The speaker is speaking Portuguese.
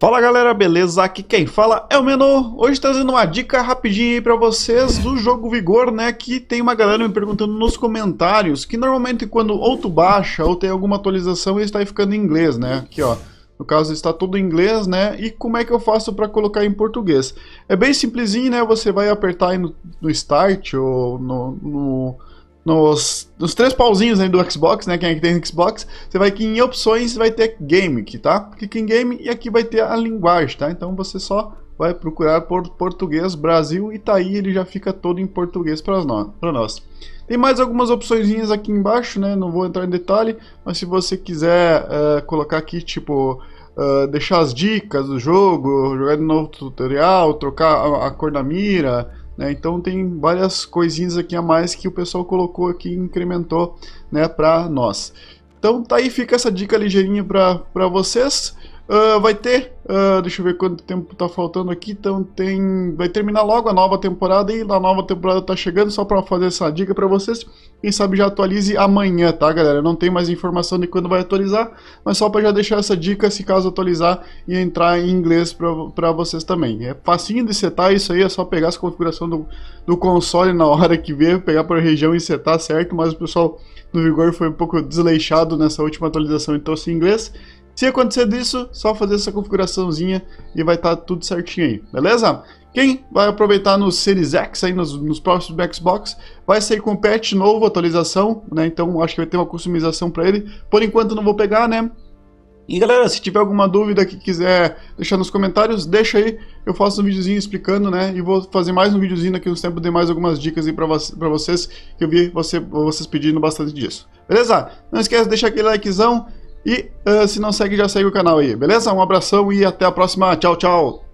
Fala galera, beleza? Aqui quem fala é o Menor. Hoje trazendo uma dica rapidinha aí pra vocês do jogo Vigor, né? Que tem uma galera me perguntando nos comentários que normalmente quando ou tu baixa ou tem alguma atualização ele está ficando em inglês, né? Aqui ó, no caso está tudo em inglês, né? E como é que eu faço para colocar em português? É bem simplesinho, né? Você vai apertar aí no, no Start ou no, no nos, nos três pauzinhos aí do Xbox, né? Quem é que tem Xbox, você vai aqui em opções vai ter game, que tá? Clica em game e aqui vai ter a linguagem, tá? Então você só vai procurar por português Brasil e tá aí ele já fica todo em português para nós. Tem mais algumas opções aqui embaixo, né? Não vou entrar em detalhe, mas se você quiser uh, colocar aqui tipo uh, deixar as dicas do jogo, jogar de novo tutorial, trocar a, a cor da mira, né? Então tem várias coisinhas aqui a mais que o pessoal colocou aqui e incrementou né, para nós. Então tá aí, fica essa dica ligeirinha para vocês. Uh, vai ter, uh, deixa eu ver quanto tempo tá faltando aqui, então tem, vai terminar logo a nova temporada e a nova temporada tá chegando, só para fazer essa dica para vocês, quem sabe já atualize amanhã, tá galera? não tem mais informação de quando vai atualizar, mas só para já deixar essa dica, se caso atualizar e entrar em inglês para vocês também. É facinho de setar isso aí, é só pegar as configurações do, do console na hora que vê, pegar para região e setar certo, mas o pessoal no Vigor foi um pouco desleixado nessa última atualização, então se inglês se acontecer disso, só fazer essa configuraçãozinha e vai estar tá tudo certinho aí, beleza? Quem vai aproveitar no Series X, aí nos, nos próximos Xbox, vai sair com patch novo, atualização, né? Então acho que vai ter uma customização para ele. Por enquanto não vou pegar, né? E galera, se tiver alguma dúvida que quiser deixar nos comentários, deixa aí, eu faço um videozinho explicando, né? E vou fazer mais um videozinho daqui uns tempo de mais algumas dicas aí pra, vo vocês, que eu vi você, vocês pedindo bastante disso. Beleza? Não esquece de deixar aquele likezão, e uh, se não segue, já segue o canal aí, beleza? Um abração e até a próxima. Tchau, tchau!